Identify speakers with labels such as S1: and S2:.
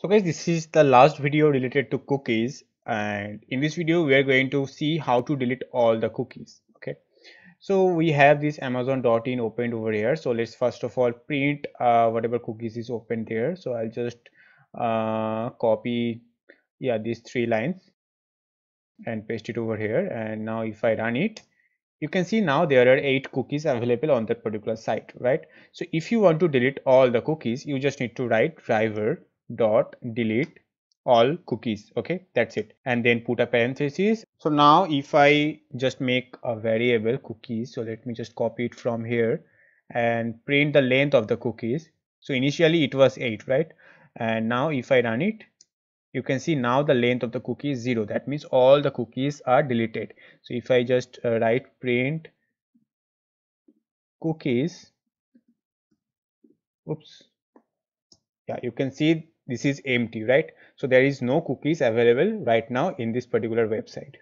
S1: So guys, this is the last video related to cookies and in this video we are going to see how to delete all the cookies. Okay, so we have this amazon.in opened over here. So let's first of all print uh, whatever cookies is open there. So I'll just uh, copy yeah these three lines and paste it over here and now if I run it you can see now there are eight cookies available on that particular site right so if you want to delete all the cookies you just need to write driver dot delete all cookies okay that's it and then put a parenthesis so now if i just make a variable cookies so let me just copy it from here and print the length of the cookies so initially it was 8 right and now if i run it you can see now the length of the cookie is 0 that means all the cookies are deleted so if i just uh, write print cookies oops yeah you can see this is empty right so there is no cookies available right now in this particular website